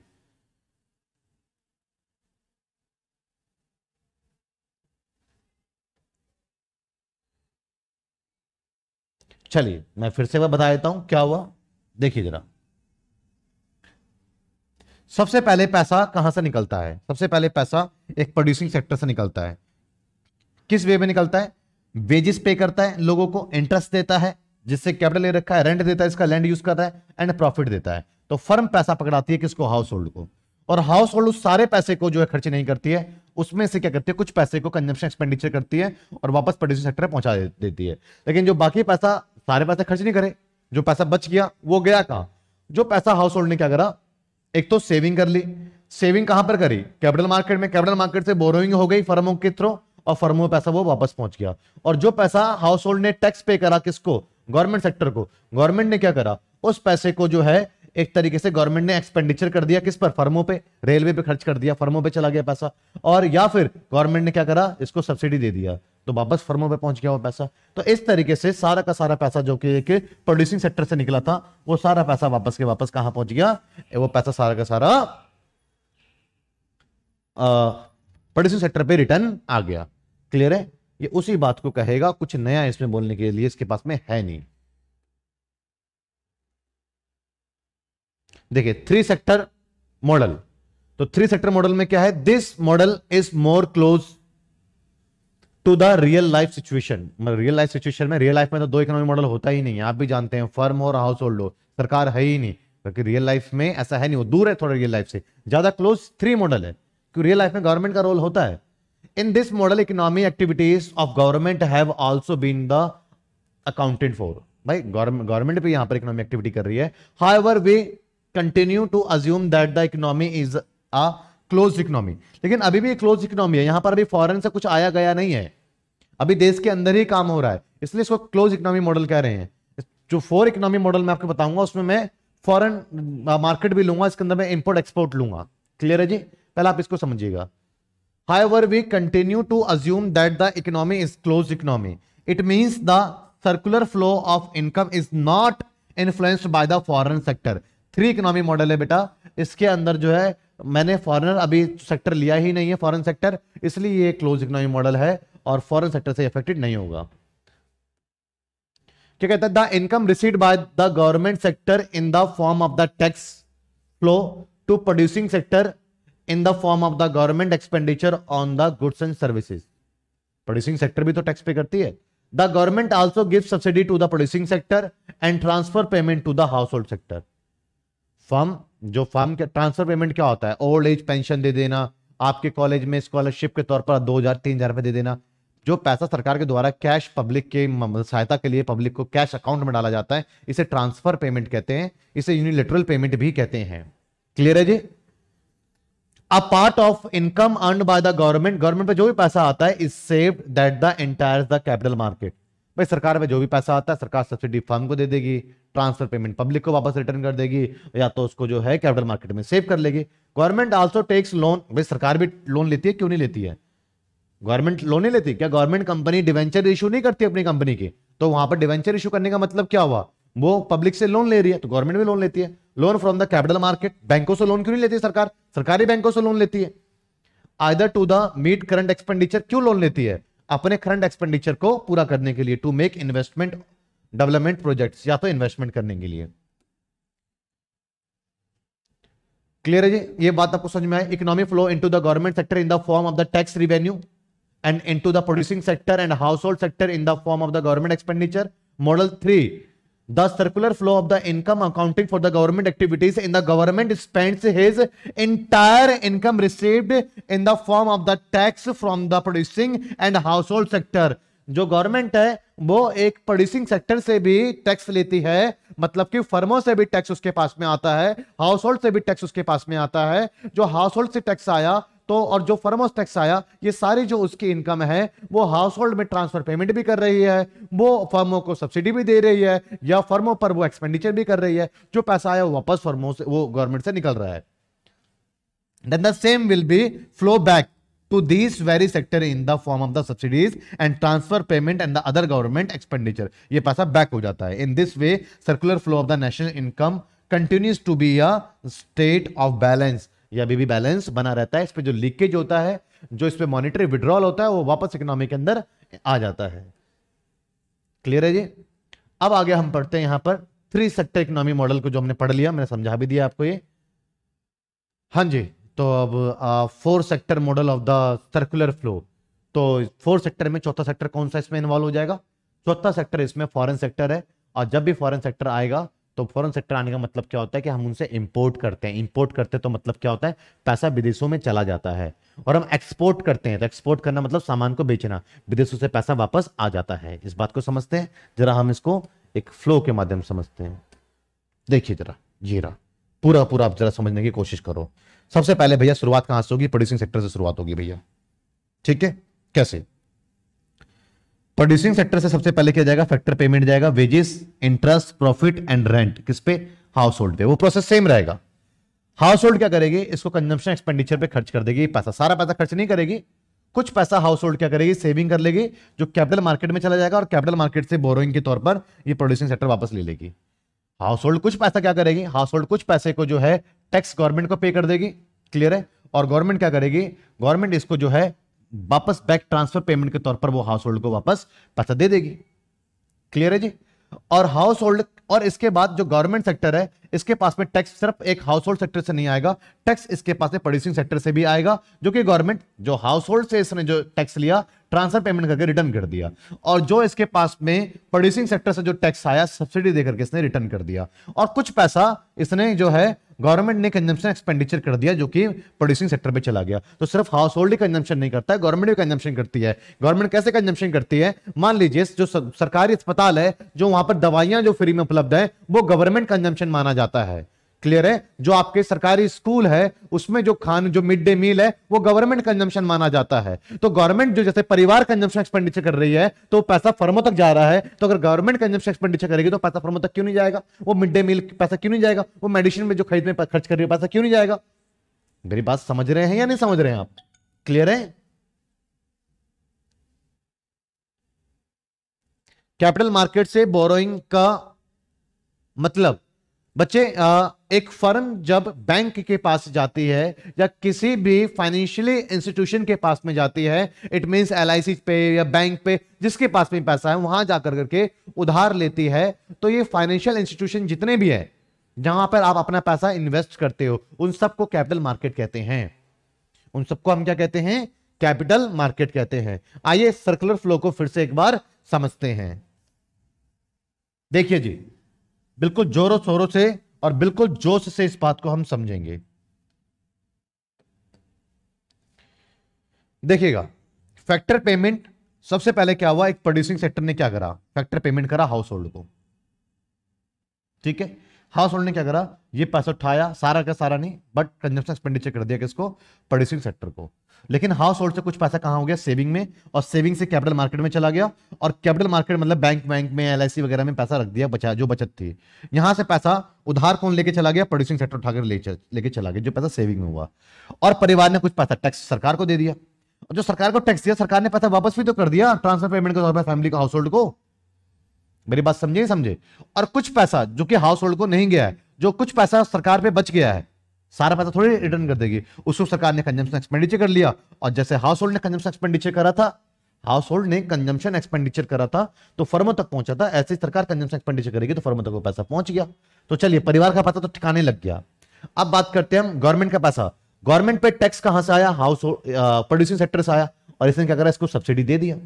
चलिए मैं फिर से वह बता देता हूं क्या हुआ देखिए जरा सबसे पहले पैसा कहां से निकलता है सबसे पहले पैसा एक प्रोड्यूसिंग सेक्टर से निकलता है किस वे में निकलता है वेजेस पे करता है लोगों को इंटरेस्ट देता है जिससे कैपिटल ले रखा है रेंट देता है इसका लैंड यूज कर रहा है एंड प्रॉफिट देता है तो फर्म पैसा पकड़ाती है किसको हाउस होल्ड को और हाउस होल्ड उस सारे पैसे को जो है खर्च नहीं करती है उसमें से क्या करती है कुछ पैसे को कंजम्पशन एक्सपेंडिचर करती है और वापस प्रोड्यूसिंग सेक्टर पहुंचा देती है लेकिन जो बाकी पैसा सारे पैसे खर्च नहीं करे जो पैसा बच गया वो गया कहा जो पैसा हाउस होल्ड ने क्या करा एक तो सेविंग कर ली सेविंग कहां पर करी कैपिटल मार्केट में कैपिटल मार्केट से बोरोइंग हो गई फर्मों के थ्रू और फर्मों में पैसा वो वापस पहुंच गया और जो पैसा हाउस होल्ड ने टैक्स पे करा किसको गवर्नमेंट सेक्टर को गवर्नमेंट ने क्या करा उस पैसे को जो है एक तरीके से गवर्नमेंट ने एक्सपेंडिचर कर दिया किस पर फर्मों पे रेलवे पे खर्च कर दिया फर्मों पे चला गया पैसा और या फिर गवर्नमेंट ने क्या करा इसको सब्सिडी दे दिया तो वापस फर्मों पर पहुंच गया वो पैसा तो इस तरीके से सारा का सारा पैसा जो कि एक प्रोड्यूसिंग सेक्टर से निकला था वो सारा पैसा वापस के वापस कहां पहुंच गया वो पैसा सारा का सारा प्रोड्यूसिंग सेक्टर पे रिटर्न आ गया क्लियर है ये उसी बात को कहेगा कुछ नया इसमें बोलने के लिए इसके पास में है नहीं देखिए थ्री सेक्टर मॉडल तो थ्री सेक्टर मॉडल में क्या है this model is more close to the real life situation real life situation में रियल लाइफ में तो दो इकोनॉमिक मॉडल होता ही नहीं है आप भी जानते हैं फर्म और हाउस होल्ड हो सरकार है ही नहीं क्योंकि रियल लाइफ में ऐसा है नहीं वो दूर है थोड़ा रियल लाइफ से ज्यादा क्लोज थ्री मॉडल है क्योंकि रियल लाइफ में गवर्नमेंट का रोल होता है in this model economy activities of government have also been the accountant for भाई गवर्नमेंट भी यहाँ पर इकोनॉमी एक्टिविटी कर रही है however we continue to assume that the economy is a close economy लेकिन अभी भी क्लोज इकोनॉमी है यहां पर अभी फॉरेन से कुछ आया गया नहीं है अभी देश के अंदर ही काम हो रहा है इसलिए इसको क्लोज इकोनॉमी मॉडल कह रहे हैं जो फोर इकोनॉमी मॉडल मैं आपको बताऊंगा उसमें मैं फॉरेन मार्केट भी लूंगा इसके अंदर मैं इंपोर्ट एक्सपोर्ट लूंगा क्लियर है जी पहले आप इसको समझिएगा however we continue to assume that the economy is close economy it means the circular flow of income is not influenced by the foreign sector three economy model है बेटा इसके अंदर जो है मैंने फॉरेनर अभी सेक्टर लिया ही नहीं है फॉरेन सेक्टर इसलिए ये क्लोज इकोनॉमी मॉडल है और फॉरेन सेक्टर से इफेक्टेड नहीं होगा क्या कहता है the income received by the government sector in the form of the tax flow to producing sector in the form of the government expenditure on the goods and services producing sector भी तो टैक्स पे करती है the government also give subsidy to the producing sector and transfer payment to the house hold sector from जो फॉर्म के ट्रांसफर पेमेंट क्या होता है ओल्ड एज पेंशन दे देना आपके कॉलेज में स्कॉलरशिप के तौर पर दो हजार तीन हजार रुपए दे देना जो पैसा सरकार के द्वारा कैश पब्लिक के मतलब सहायता के लिए पब्लिक को कैश अकाउंट में डाला जाता है इसे ट्रांसफर पेमेंट कहते हैं इसे यूनिलेटरल पेमेंट भी कहते हैं क्लियर है जी a part of income earn by the government government पर जो भी पैसा आता है is saved that the entire the capital market भाई सरकार में जो भी पैसा आता है सरकार सब्सिडी फर्म को दे देगी ट्रांसफर पेमेंट पब्लिक को वापस रिटर्न कर देगी या तो उसको जो है कैपिटल मार्केट में सेव कर लेगी गवर्नमेंट आल्सो टेक्स लोन भाई सरकार भी लोन लेती है क्यों नहीं लेती है गवर्नमेंट लोन नहीं लेती क्या गवर्नमेंट कंपनी डिवेंचर इशू नहीं करती अपनी कंपनी की तो वहां पर डिवेंचर इशू करने का मतलब क्या हुआ वो पब्लिक से लोन ले रही है तो गवर्नमेंट भी लोन लेती है loan from the capital market बैंकों से लोन क्यों नहीं लेती सरकार सरकारी बैंकों से लोन लेती है either to the meet current expenditure क्यों लोन लेती है अपने करंट एक्सपेंडिचर को पूरा करने के लिए to make investment development project या तो इन्वेस्टमेंट करने के लिए क्लियर है जी ये बात आपको समझ में आए economic flow into the government sector in the form of the tax revenue and into the producing sector and house hold sector in the form of the government expenditure model three the circular flow of the income accounting for the government activities in the government spends his entire income received in the form of the tax from the producing and household sector जो गवर्नमेंट है वो एक प्रोड्यूसिंग सेक्टर से भी टैक्स लेती है मतलब कि फर्मों से भी टैक्स उसके पास में आता है हाउस होल्ड से भी टैक्स उसके पास में आता है जो हाउस होल्ड से टैक्स आया तो और जो फर्मोस टैक्स आया ये सारी जो उसकी इनकम है वो हाउस होल्ड में ट्रांसफर पेमेंट भी कर रही है वो फर्मों को सब्सिडी भी दे रही है या फर्मों पर वो एक्सपेंडिचर भी कर रही है जो पैसा आया वो वापस फर्मों से वो गवर्नमेंट से निकल रहा है then the same will be flow back to these very sector in the form of the subsidies and transfer payment and the other government expenditure ये पैसा back हो जाता है in this way circular flow of the national income continues to be a state of balance या अभी भी बैलेंस बना रहता है इस पर जो लीकेज होता है जो इस पर मॉनिटरी विड्रॉल होता है वो वापस इकोनॉमी के अंदर आ जाता है क्लियर है जी अब आगे हम पढ़ते हैं यहां पर थ्री सेक्टर इकोनॉमी मॉडल को जो हमने पढ़ लिया मैंने समझा भी दिया आपको ये हाँ जी तो अब four sector model of the circular flow तो फोर सेक्टर में चौथा सेक्टर कौन सा इसमें इन्वॉल्व हो जाएगा चौथा सेक्टर इसमें फॉरेन सेक्टर है और जब भी फॉरेन सेक्टर आएगा तो फॉरेन सेक्टर आने का मतलब क्या होता है कि हम उनसे इंपोर्ट करते हैं इंपोर्ट करते हैं तो मतलब क्या होता है पैसा विदेशों में चला जाता है और हम एक्सपोर्ट करते हैं तो एक्सपोर्ट करना मतलब सामान को बेचना विदेशों से पैसा वापस आ जाता है इस बात को समझते हैं जरा हम इसको एक फ्लो के माध्यम समझते हैं देखिए जरा ये रहा पूरा पूरा आप जरा समझने की कोशिश करो सबसे पहले भैया शुरुआत कहां से होगी प्रोड्यूसिंग सेक्टर से शुरुआत होगी भैया ठीक है कैसे प्रोड्यूसिंग सेक्टर से सबसे पहले किया जाएगा फैक्टर पेमेंट जाएगा wages interest profit and rent किस पे हाउस होल्ड पे वो प्रोसेस सेम रहेगा हाउस होल्ड क्या करेगी इसको कंजम्पशन एक्सपेंडिचर पे खर्च कर देगी पैसा सारा पैसा खर्च नहीं करेगी कुछ पैसा हाउस होल्ड क्या करेगी सेविंग कर लेगी जो कैपिटल मार्केट में चला जाएगा और कैपिटल मार्केट से बोरोइंग के तौर पर ये प्रोड्यूसिंग सेक्टर वापस ले लेगी हाउस होल्ड कुछ पैसा क्या करेगी हाउस होल्ड कुछ पैसे को जो है टैक्स गवर्नमेंट को पे कर देगी क्लियर है और गवर्नमेंट क्या करेगी गवर्नमेंट इसको जो है वापस बैक ट्रांसफर पेमेंट के तौर पर वो हाउस होल्ड को वापस पैसा दे देगी क्लियर है जी और हाउस होल्ड और इसके बाद जो गवर्नमेंट सेक्टर है इसके पास में टैक्स सिर्फ एक हाउस होल्ड सेक्टर से नहीं आएगा टैक्स इसके पास में प्रोड्यूसिंग सेक्टर से भी आएगा जो कि गवर्नमेंट जो हाउस होल्ड से इसने जो टैक्स लिया ट्रांसफर पेमेंट करके रिटर्न कर दिया और जो इसके पास में प्रोड्यूसिंग सेक्टर से जो टैक्स आया सब्सिडी देकर के इसने रिटर्न कर दिया और कुछ पैसा इसने जो है गवर्नमेंट ने कंजम्पशन एक्सपेंडिचर कर दिया जो कि प्रोड्यूसिंग सेक्टर पे चला गया तो सिर्फ हाउस होल्ड ही कंजम्पशन नहीं करता है गवर्नमेंट भी कंजम्पशन करती है गवर्नमेंट कैसे कंजम्पशन करती है मान लीजिए जो सरकारी अस्पताल है जो वहां पर दवाइयां जो फ्री में उपलब्ध है वो गवर्नमेंट कंजम्पशन माना जाता है क्लियर है जो आपके सरकारी स्कूल है उसमें जो खान जो मिड डे मील है वो गवर्नमेंट कंजम्पशन माना जाता है तो गवर्नमेंट जो जैसे परिवार कंजम्पशन एक्सपेंडिचर कर रही है तो पैसा फर्मों तक जा रहा है तो अगर गवर्नमेंट कंजम्पशन एक्सपेंडिचर करेगी तो पैसा फर्मों तक क्यों नहीं जाएगा वो मिड डे मील पैसा क्यों नहीं जाएगा वो मेडिसिन में जो खरीदने पर खर्च कर रही है पैसा क्यों नहीं जाएगा मेरी बात समझ रहे हैं या नहीं समझ रहे हैं आप क्लियर है कैपिटल मार्केट से बोरोइंग का मतलब बच्चे आ, एक फर्म जब बैंक के पास जाती है या किसी भी फाइनेंशियली इंस्टीट्यूशन के पास में जाती है इट मीन्स एल पे या बैंक पे जिसके पास में पैसा है वहां जाकर करके उधार लेती है तो ये फाइनेंशियल इंस्टीट्यूशन जितने भी है जहां पर आप अपना पैसा इन्वेस्ट करते हो उन सबको कैपिटल मार्केट कहते हैं उन सबको हम क्या कहते हैं कैपिटल मार्केट कहते हैं आइए सर्कुलर फ्लो को फिर से एक बार समझते हैं देखिए जी बिल्कुल जोरों शोरों से और बिल्कुल जोश से इस बात को हम समझेंगे देखिएगा फैक्टर पेमेंट सबसे पहले क्या हुआ एक प्रोड्यूसिंग सेक्टर ने क्या करा फैक्टर पेमेंट करा हाउस होल्ड को ठीक है हाउस होल्ड ने क्या करा ये पैसा उठाया सारा का सारा नहीं बट कंजन एक्सपेंडिचर कर दिया किसको प्रोड्यूसिंग सेक्टर को लेकिन हाउस होल्ड से कुछ पैसा कहाँ हो गया सेविंग में और सेविंग से कैपिटल मार्केट में चला गया और कैपिटल मार्केट मतलब बैंक बैंक में एल वगैरह में पैसा रख दिया बचा जो बचत थी यहाँ से पैसा उधार कौन लेके चला गया प्रोड्यूसिंग सेक्टर उठाकर लेके चला गया जो पैसा सेविंग में हुआ और परिवार ने कुछ पैसा टैक्स सरकार को दे दिया और जो सरकार को टैक्स दिया सरकार ने पैसा वापस भी तो कर दिया ट्रांसफर पेमेंट के तौर पर फैमिली को हाउस होल्ड को मेरी बात समझे समझे और कुछ पैसा जो कि हाउस होल्ड को नहीं गया है जो कुछ पैसा सरकार पे बच गया है सारा पैसा थोड़ी रिटर्न कर देगी उसको सरकार ने कंजम्पशन एक्सपेंडिचर कर लिया और जैसे हाउस होल्ड ने कंजम्पशन एक्सपेंडिचर करा था हाउस होल्ड ने कंजम्पशन एक्सपेंडिचर करा था तो फर्मों तक पहुंचा था ऐसे सरकार कंजम्पशन एक्सपेंडिचर करेगी तो फर्मों तक वो पैसा पहुंच गया तो चलिए परिवार का पैसा तो ठिकाने लग गया अब बात करते हैं हम गवर्नमेंट का पैसा गवर्नमेंट पे टैक्स कहां से आया हाउस प्रोड्यूसिंग सेक्टर से आया और इसने क्या करा इसको सब्सिडी दे दिया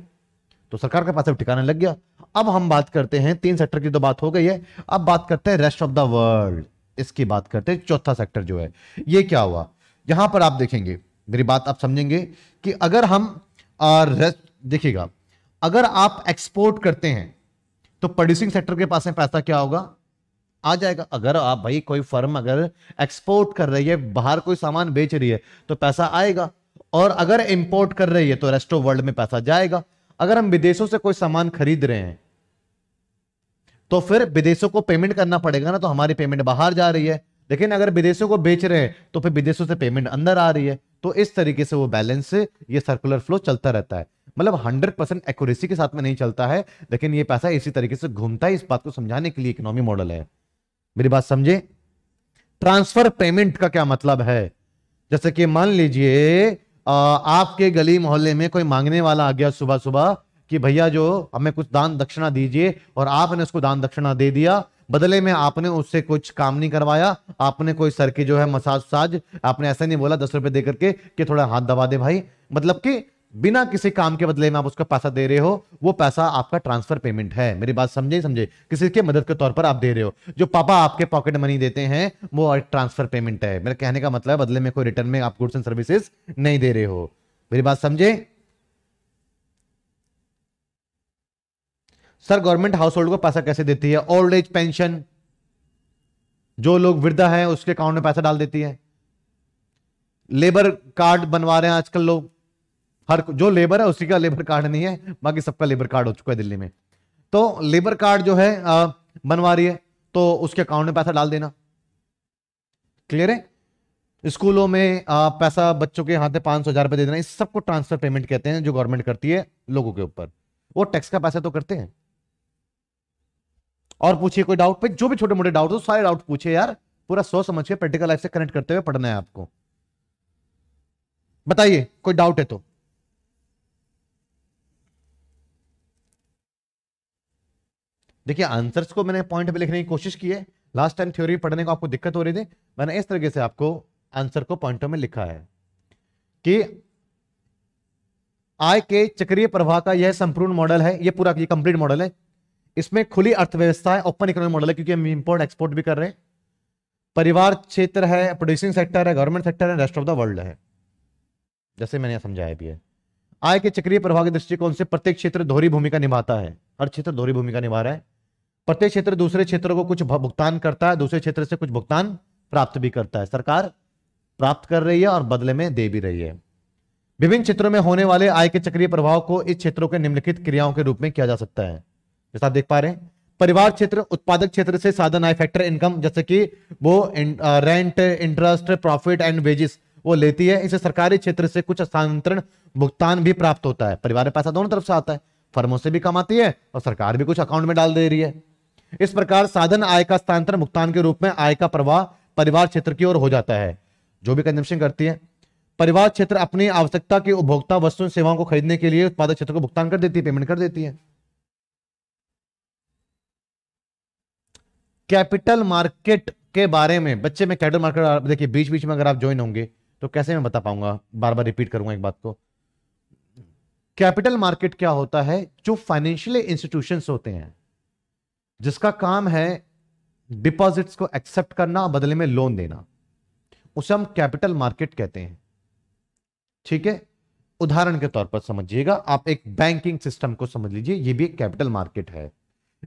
तो सरकार का पैसा ठिकाने लग गया अब हम बात करते हैं तीन सेक्टर की तो बात हो गई है अब बात करते हैं रेस्ट ऑफ द वर्ल्ड इसकी बात करते हैं चौथा सेक्टर जो है ये क्या हुआ यहां पर आप देखेंगे मेरी बात आप समझेंगे कि अगर हम देखिएगा अगर आप एक्सपोर्ट करते हैं तो प्रोड्यूसिंग सेक्टर के पास में पैसा क्या होगा आ जाएगा अगर आप भाई कोई फर्म अगर एक्सपोर्ट कर रही है बाहर कोई सामान बेच रही है तो पैसा आएगा और अगर इंपोर्ट कर रही है तो रेस्ट ऑफ वर्ल्ड में पैसा जाएगा अगर हम विदेशों से कोई सामान खरीद रहे हैं तो फिर विदेशों को पेमेंट करना पड़ेगा ना तो हमारी पेमेंट बाहर जा रही है लेकिन अगर विदेशों को बेच रहे हैं तो फिर विदेशों से पेमेंट अंदर आ रही है तो इस तरीके से वो बैलेंस ये सर्कुलर फ्लो चलता रहता है मतलब 100 परसेंट एक्यूरेसी के साथ में नहीं चलता है लेकिन ये पैसा इसी तरीके से घूमता है इस बात को समझाने के लिए इकोनॉमी मॉडल है मेरी बात समझे ट्रांसफर पेमेंट का क्या मतलब है जैसे कि मान लीजिए आपके गली मोहल्ले में कोई मांगने वाला आ गया सुबह सुबह कि भैया जो हमें कुछ दान दक्षिणा दीजिए और आपने उसको दान दक्षिणा दे दिया बदले में आपने उससे कुछ काम नहीं करवाया आपने कोई सर की जो है मसाज साज आपने ऐसा नहीं बोला दस रुपए दे करके कि थोड़ा हाथ दबा दे भाई मतलब कि बिना किसी काम के बदले में आप उसका पैसा दे रहे हो वो पैसा आपका ट्रांसफर पेमेंट है मेरी बात समझे समझे किसी के मदद के तौर पर आप दे रहे हो जो पापा आपके पॉकेट मनी देते हैं वो ट्रांसफर पेमेंट है मेरे कहने का मतलब बदले में कोई रिटर्न में आप गुड्स एंड सर्विसेज नहीं दे रहे हो मेरी बात समझे सर गवर्नमेंट हाउस होल्ड को पैसा कैसे देती है ओल्ड एज पेंशन जो लोग वृद्धा हैं उसके अकाउंट में पैसा डाल देती है लेबर कार्ड बनवा रहे हैं आजकल लोग हर जो लेबर है उसी का लेबर कार्ड नहीं है बाकी सबका लेबर कार्ड हो चुका है दिल्ली में तो लेबर कार्ड जो है आ, बनवा रही है तो उसके अकाउंट में पैसा डाल देना क्लियर है स्कूलों में आ, पैसा बच्चों के हाथ में पांच सौ हजार रुपए दे देना इस सबको ट्रांसफर पेमेंट कहते हैं जो गवर्नमेंट करती है लोगों के ऊपर वो टैक्स का पैसा तो करते हैं और पूछिए कोई डाउट पे जो भी छोटे मोटे डाउट हो सारे डाउट पूछे यार पूरा सोच समझ के प्रैक्टिकल लाइफ से कनेक्ट करते हुए पढ़ना है आपको बताइए कोई डाउट है तो देखिए आंसर्स को मैंने पॉइंट पे लिखने की कोशिश की है लास्ट टाइम थ्योरी पढ़ने को आपको दिक्कत हो रही थी मैंने इस तरीके से आपको आंसर को पॉइंटों में लिखा है कि आय के चक्रीय प्रवाह का यह संपूर्ण मॉडल है यह पूरा कंप्लीट मॉडल है इसमें खुली अर्थव्यवस्था है ओपन इकोनॉमिक मॉडल है क्योंकि हम इंपोर्ट एक्सपोर्ट भी कर रहे हैं परिवार क्षेत्र है प्रोड्यूसिंग सेक्टर है गवर्नमेंट सेक्टर है रेस्ट ऑफ द वर्ल्ड है जैसे मैंने समझाया भी है आय के चक्रीय प्रभाव के दृष्टिकोण से प्रत्येक क्षेत्र दोहरी भूमिका निभाता है हर क्षेत्र दोहरी भूमिका निभा रहा है प्रत्येक क्षेत्र दूसरे क्षेत्र को कुछ भुगतान करता है दूसरे क्षेत्र से कुछ भुगतान प्राप्त भी करता है सरकार प्राप्त कर रही है और बदले में दे भी रही है विभिन्न क्षेत्रों में होने वाले आय के चक्रीय प्रभाव को इस क्षेत्रों के निम्नलिखित क्रियाओं के रूप में किया जा सकता है जैसा आप देख पा रहे हैं परिवार क्षेत्र उत्पादक क्षेत्र से साधन आय फैक्टर इनकम जैसे कि वो rent interest profit and wages वो लेती है इसे सरकारी क्षेत्र से कुछ स्थानांतरण भुगतान भी प्राप्त होता है परिवार में पैसा दोनों तरफ से आता है फर्मों से भी कमाती है और सरकार भी कुछ अकाउंट में डाल दे रही है इस प्रकार साधन आय का स्थानांतरण भुगतान के रूप में आय का प्रवाह परिवार क्षेत्र की ओर हो जाता है जो भी कंजम्पशन करती है परिवार क्षेत्र अपनी आवश्यकता की उपभोक्ता वस्तु सेवाओं को खरीदने के लिए उत्पादक क्षेत्र को भुगतान कर देती है पेमेंट कर देती है कैपिटल मार्केट के बारे में बच्चे में कैपिटल मार्केट देखिए बीच बीच में अगर आप ज्वाइन होंगे तो कैसे मैं बता पाऊंगा बार बार रिपीट करूंगा एक बात को कैपिटल मार्केट क्या होता है जो फाइनेंशियल इंस्टीट्यूशन होते हैं जिसका काम है डिपॉजिट्स को एक्सेप्ट करना और बदले में लोन देना उसे हम कैपिटल मार्केट कहते हैं ठीक है उदाहरण के तौर पर समझिएगा आप एक बैंकिंग सिस्टम को समझ लीजिए ये भी एक कैपिटल मार्केट है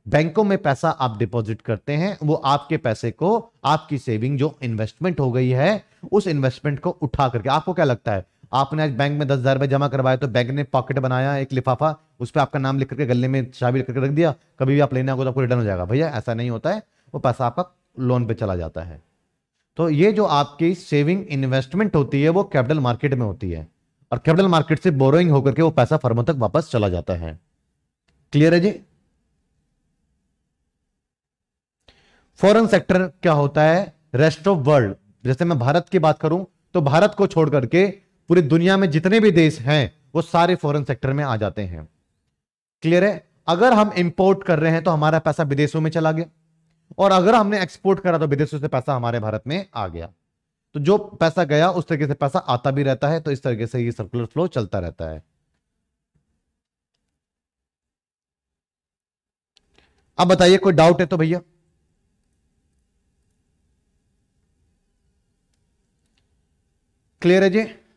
बैंकों में पैसा आप डिपॉजिट करते हैं वो आपके पैसे को आपकी सेविंग जो इन्वेस्टमेंट हो गई है उस इन्वेस्टमेंट को उठा करके आपको क्या लगता है आपने आज बैंक में दस हजार रुपए जमा करवाए तो बैंक ने पॉकेट बनाया एक लिफाफा उस पर आपका नाम लिख करके गले में शामिल करके रख दिया कभी भी आप लेने आगे तो आपको रिटर्न हो जाएगा भैया ऐसा नहीं होता है वो पैसा आपका लोन पे चला जाता है तो ये जो आपकी सेविंग इन्वेस्टमेंट होती है वो कैपिटल मार्केट में होती है और कैपिटल मार्केट से बोरोइंग होकर के वो पैसा फर्मों तक वापस चला जाता है क्लियर है जी फॉरेन सेक्टर क्या होता है रेस्ट ऑफ वर्ल्ड जैसे मैं भारत की बात करूं तो भारत को छोड़ करके पूरी दुनिया में जितने भी देश हैं वो सारे फॉरेन सेक्टर में आ जाते हैं क्लियर है अगर हम इंपोर्ट कर रहे हैं तो हमारा पैसा विदेशों में चला गया और अगर हमने एक्सपोर्ट करा तो विदेशों से पैसा हमारे भारत में आ गया तो जो पैसा गया उस तरीके से पैसा आता भी रहता है तो इस तरीके से ये सर्कुलर फ्लो चलता रहता है अब बताइए कोई डाउट है तो भैया क्लियर है जी